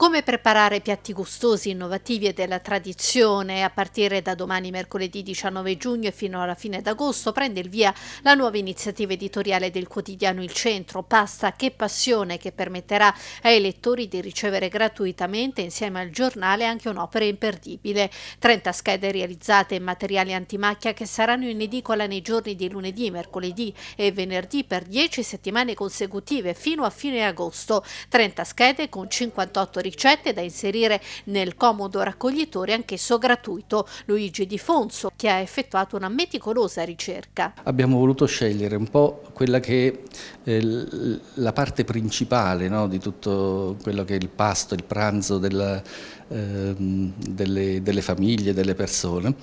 come preparare piatti gustosi, innovativi e della tradizione a partire da domani mercoledì 19 giugno e fino alla fine d'agosto prende il via la nuova iniziativa editoriale del quotidiano Il Centro, Pasta che passione che permetterà ai lettori di ricevere gratuitamente insieme al giornale anche un'opera imperdibile. 30 schede realizzate in materiali antimacchia che saranno in edicola nei giorni di lunedì, mercoledì e venerdì per 10 settimane consecutive fino a fine agosto. 30 schede con 58 ricerche ricette da inserire nel comodo raccoglitore anch'esso gratuito. Luigi Di Fonso, che ha effettuato una meticolosa ricerca. Abbiamo voluto scegliere un po' quella che è eh, la parte principale no, di tutto quello che è il pasto, il pranzo della, eh, delle, delle famiglie, delle persone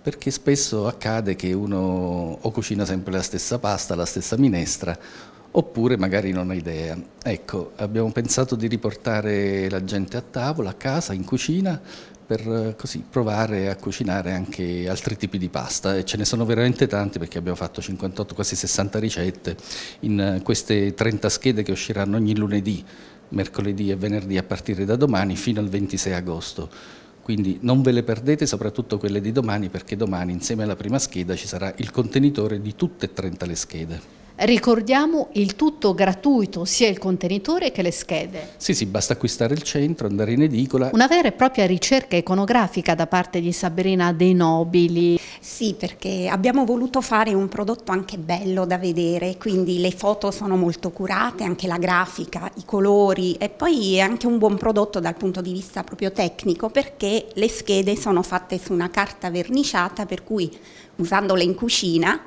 perché spesso accade che uno o cucina sempre la stessa pasta, la stessa minestra oppure magari non ho idea. Ecco, abbiamo pensato di riportare la gente a tavola, a casa, in cucina, per eh, così provare a cucinare anche altri tipi di pasta e ce ne sono veramente tanti perché abbiamo fatto 58, quasi 60 ricette in eh, queste 30 schede che usciranno ogni lunedì, mercoledì e venerdì a partire da domani fino al 26 agosto. Quindi non ve le perdete, soprattutto quelle di domani, perché domani insieme alla prima scheda ci sarà il contenitore di tutte e 30 le schede. Ricordiamo il tutto gratuito, sia il contenitore che le schede. Sì, sì, basta acquistare il centro, andare in edicola. Una vera e propria ricerca iconografica da parte di Sabrina dei Nobili. Sì, perché abbiamo voluto fare un prodotto anche bello da vedere, quindi le foto sono molto curate, anche la grafica, i colori e poi è anche un buon prodotto dal punto di vista proprio tecnico perché le schede sono fatte su una carta verniciata per cui usandole in cucina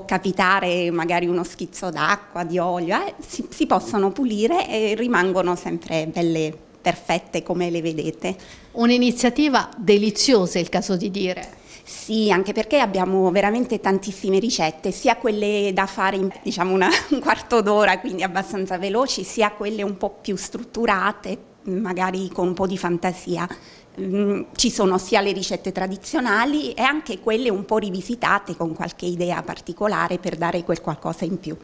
può capitare magari uno schizzo d'acqua, di olio, eh, si, si possono pulire e rimangono sempre belle perfette come le vedete. Un'iniziativa deliziosa, è il caso di dire. Sì, anche perché abbiamo veramente tantissime ricette, sia quelle da fare in diciamo una, un quarto d'ora, quindi abbastanza veloci, sia quelle un po' più strutturate, magari con un po' di fantasia. Mm, ci sono sia le ricette tradizionali e anche quelle un po' rivisitate con qualche idea particolare per dare quel qualcosa in più.